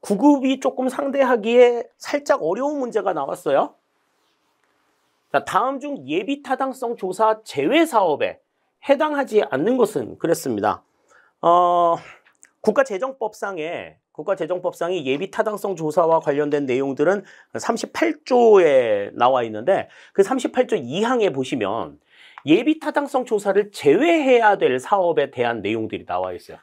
구급이 조금 상대하기에 살짝 어려운 문제가 나왔어요. 자, 다음 중 예비 타당성 조사 제외 사업에 해당하지 않는 것은 그랬습니다. 어, 국가재정법상에 국가재정법상이 예비 타당성 조사와 관련된 내용들은 38조에 나와 있는데 그 38조 2항에 보시면 예비 타당성 조사를 제외해야 될 사업에 대한 내용들이 나와 있어요.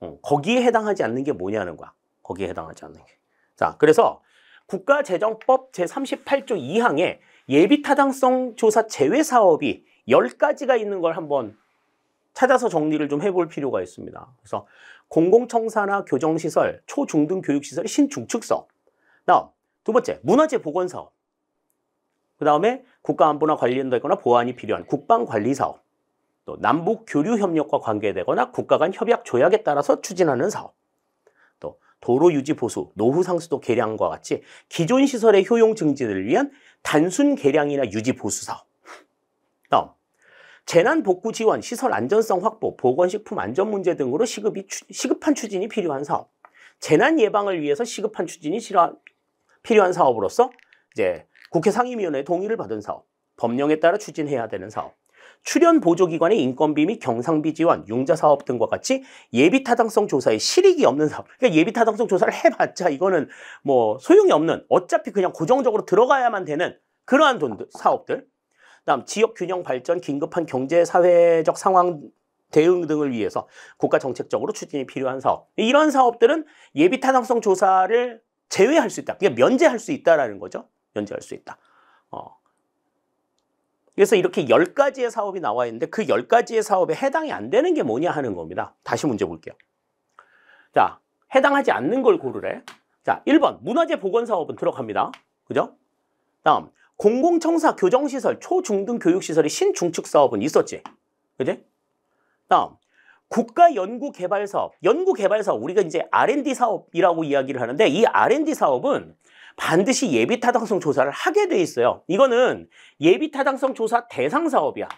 어, 거기에 해당하지 않는 게 뭐냐는 거야. 거기에 해당하지 않는 게. 자, 그래서 국가재정법 제38조 2항에 예비타당성 조사 제외 사업이 10가지가 있는 걸 한번 찾아서 정리를 좀 해볼 필요가 있습니다. 그래서 공공청사나 교정시설, 초중등 교육시설 의 신중축성. 다음, 두 번째, 문화재 보건사업. 그 다음에 국가안보나 관련되거나 보안이 필요한 국방관리사업. 또 남북 교류협력과 관계되거나 국가 간 협약 조약에 따라서 추진하는 사업. 도로 유지 보수, 노후 상수도 개량과 같이 기존 시설의 효용 증진을 위한 단순 개량이나 유지 보수 사업. 다음, 재난 복구 지원, 시설 안전성 확보, 보건식품 안전 문제 등으로 시급이, 시급한 추진이 필요한 사업. 재난 예방을 위해서 시급한 추진이 실화, 필요한 사업으로서 이제 국회 상임위원회 동의를 받은 사업, 법령에 따라 추진해야 되는 사업. 출연 보조기관의 인건비 및 경상비 지원, 융자 사업 등과 같이 예비 타당성 조사에 실익이 없는 사업. 그러니까 예비 타당성 조사를 해봤자 이거는 뭐 소용이 없는 어차피 그냥 고정적으로 들어가야만 되는 그러한 돈들, 사업들. 다음 지역 균형 발전, 긴급한 경제 사회적 상황 대응 등을 위해서 국가 정책적으로 추진이 필요한 사업. 이런 사업들은 예비 타당성 조사를 제외할 수 있다. 그러니까 면제할 수 있다라는 거죠. 면제할 수 있다. 어. 그래서 이렇게 10가지의 사업이 나와 있는데 그 10가지의 사업에 해당이 안 되는 게 뭐냐 하는 겁니다. 다시 문제 볼게요. 자, 해당하지 않는 걸 고르래. 자, 1번 문화재 보건 사업은 들어갑니다. 그죠? 다음 공공청사 교정시설 초중등 교육시설의 신중축 사업은 있었지. 그지? 다음 국가 연구 개발 사업, 연구 개발 사업 우리가 이제 R&D 사업이라고 이야기를 하는데 이 R&D 사업은 반드시 예비 타당성 조사를 하게 돼 있어요. 이거는 예비 타당성 조사 대상 사업이야.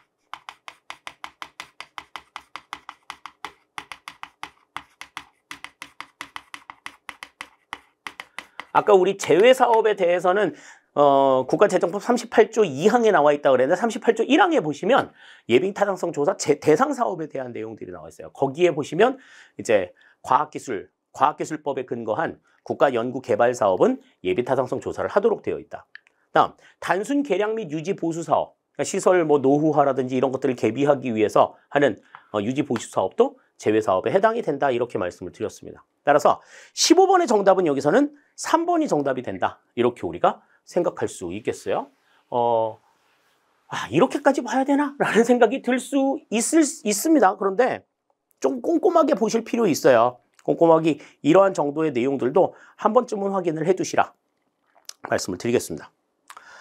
아까 우리 제외 사업에 대해서는 어, 국가재정법 38조 2항에 나와 있다 고 그랬는데 38조 1항에 보시면 예비 타당성 조사 제, 대상 사업에 대한 내용들이 나와 있어요. 거기에 보시면 이제 과학기술 과학기술법에 근거한 국가연구개발사업은 예비타당성 조사를 하도록 되어 있다. 다음, 단순 계량및 유지 보수 사업, 그러니까 시설 뭐 노후화라든지 이런 것들을 개비하기 위해서 하는 어, 유지 보수 사업도 제외 사업에 해당이 된다 이렇게 말씀을 드렸습니다. 따라서 15번의 정답은 여기서는 3번이 정답이 된다 이렇게 우리가 생각할 수 있겠어요. 어, 아 이렇게까지 봐야 되나라는 생각이 들 수 있습니다. 그런데 좀 꼼꼼하게 보실 필요 있어요. 꼼꼼하게 이러한 정도의 내용들도 한 번쯤은 확인을 해두시라 말씀을 드리겠습니다.